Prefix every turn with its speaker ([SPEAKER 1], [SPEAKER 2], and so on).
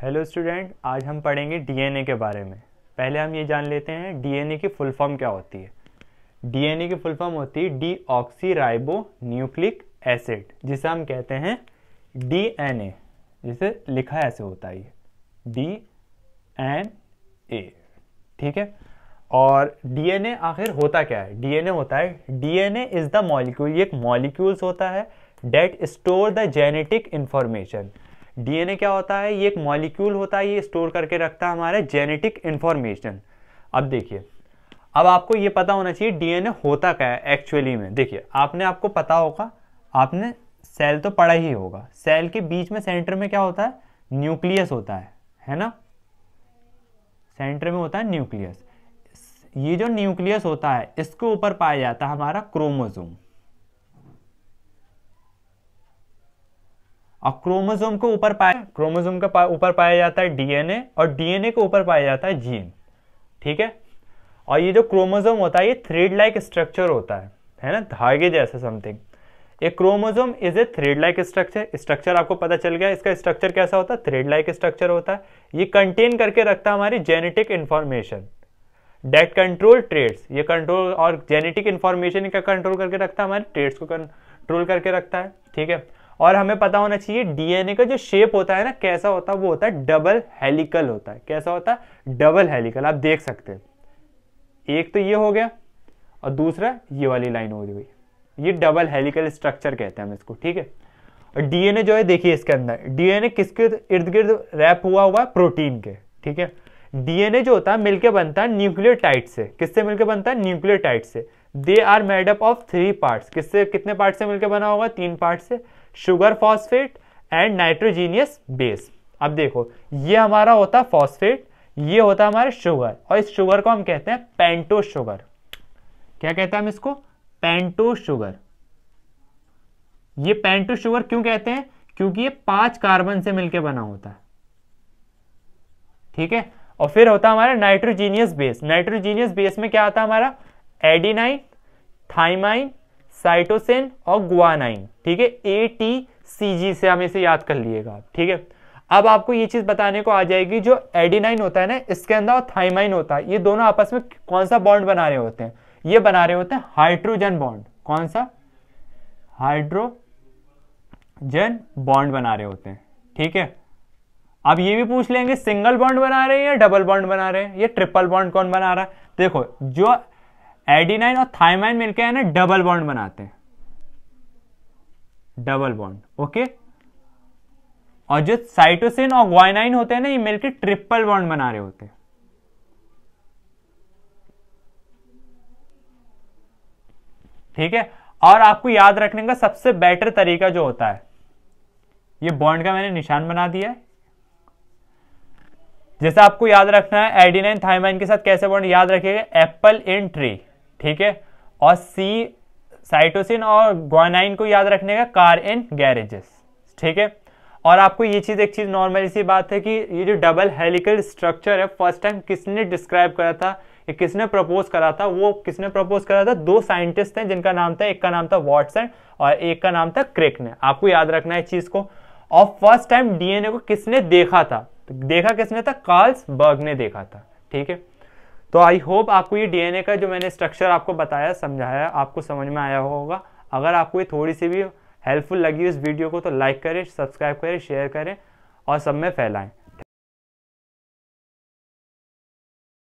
[SPEAKER 1] hello student आज हम पढ़ेंगे डीएनए के बारे में पहले हम ये जान लेते हैं डीएनए की फुल फॉर्म क्या होती है डीएनए की फुल फॉर्म होती है डी ऑक्सीराइबो न्यूक्लिक एसिड जिसे हम कहते हैं डीएनए जिसे लिखा ऐसे होता है डी एन ए ठीक है और डीएनए आखिर होता क्या है डीएनए होता है डीएनए इज द मॉलिक्यूल ये एक मॉलिक्यूल्स होता है that store the genetic information DNA क्या होता है ये एक मॉलिक्यूल होता है ये स्टोर करके रखता है हमारे जेनेटिक इन्फॉर्मेशन अब देखिए अब आपको ये पता होना चाहिए डीएनए होता क्या है एक्चुअली में देखिए आपने आपको पता होगा आपने सेल तो पढ़ा ही होगा सेल के बीच में सेंटर में क्या होता है न्यूक्लियस होता है है ना सेंटर में होता है न्यूक्लियस ये जो न्यूक्लियस होता है इसके ऊपर पाया जाता है हमारा क्रोमोजोम और क्रोमोजोम को ऊपर पाया क्रोमोजोम का ऊपर पा, पाया जाता है डीएनए और डीएनए को ऊपर पाया जाता है जीन ठीक है और ये जो क्रोमोजोम होता है ये थ्रेड लाइक स्ट्रक्चर होता है है ना धागे जैसा something a chromosome is a thread like structure structure आपको पता चल गया इसका स्ट्रक्चर कैसा होता है थ्रेड लाइक स्ट्रक्चर होता है ये कंटेन करके रखता है हमारी genetic information that control traits ये कंट्रोल और जेनेटिक इंफॉर्मेशन का कंट्रोल करके रखता है हमारे ट्रेड्स को कंट्रोल करके रखता है ठीक है और हमें पता होना चाहिए डीएनए का जो शेप होता है ना कैसा होता है वो होता है डबल हेलिकल होता है कैसा होता है डबल हेलिकल आप देख सकते हैं एक तो ये हो गया और दूसरा ये वाली लाइन हो रही ये डबल हेलिकल स्ट्रक्चर कहते हैं हम इसको ठीक है और डीएनए जो है देखिए इसके अंदर डीएनए किसके इर्द गिर्द रैप हुआ हुआ है प्रोटीन के ठीक है डीएनए जो होता है मिलकर बनता है टाइट से किससे मिलकर बनता है टाइट से they are made up of three part किससे कितने पार्ट से मिलकर बना होगा तीन पार्ट से sugar phosphate and nitrogenous base अब देखो ये हमारा होता फॉस्फेट ये होता हमारे शुगर और इस शुगर को हम कहते हैं पेंटो शुगर क्या कहते हैं हम इसको पेंटो शुगर ये पेंटो शुगर क्यों कहते हैं क्योंकि ये पांच कार्बन से मिलकर बना होता है ठीक है और फिर होता है हमारा नाइट्रोजीनियस बेस नाइट्रोजीनियस बेस में क्या आता है हमारा एडीनाइन थाइमाइन साइटोसेन और ग्वानाइन ठीक है ए टी सी जी से हम इसे याद कर लिएगा ठीक है अब आपको ये चीज बताने को आ जाएगी जो एडिनाइन होता है ना इसके अंदर और थाइमाइन होता है ये दोनों आपस में कौन सा बॉन्ड बना रहे होते हैं ये बना रहे होते हैं हाइड्रोजन बॉन्ड कौन सा हाइड्रोजन बॉन्ड बना रहे होते हैं ठीक है अब ये भी पूछ लेंगे सिंगल बॉन्ड बना रहे हैं या डबल बॉन्ड बना रहे हैं ये ट्रिपल बॉन्ड कौन बना रहा है देखो जो एडीनाइन और थायमाइन मिलकर है ना डबल बॉन्ड बनाते हैं डबल बॉन्ड ओके और जो साइटोसिन और वाइनाइन होते हैं ना ये मिलकर ट्रिपल बॉन्ड बना रहे होते हैं ठीक है और आपको याद रखने का सबसे बेटर तरीका जो होता है ये बॉन्ड का मैंने निशान बना दिया है जैसे आपको याद रखना है एडीनाइन थायमाइन के साथ कैसे बॉन्ड याद रखिएगा एप्पल इन ट्री ठीक है और सी साइटोसिन और ग्वानाइन को याद रखने का कार इन गैरेजेस ठीक है और आपको ये चीज़ एक चीज़ नॉर्मल सी बात है कि ये जो डबल हेलिकल स्ट्रक्चर है फर्स्ट टाइम किसने डिस्क्राइब करा था ये किसने प्रपोज करा था वो किसने प्रपोज करा था दो साइंटिस्ट हैं जिनका नाम था एक का नाम था वॉटसन और एक का नाम था क्रिक ने आपको याद रखना है इस चीज़ को और फर्स्ट टाइम डीएनए को किसने देखा था तो देखा किसने था कार्ल्स बर्ग ने देखा था ठीक है तो आई होप आपको ये डीएनए का जो मैंने स्ट्रक्चर आपको बताया समझाया आपको समझ में आया होगा अगर आपको ये थोड़ी सी भी हेल्पफुल लगी इस वीडियो को तो लाइक करें सब्सक्राइब करें शेयर करें और सब में फैलाएं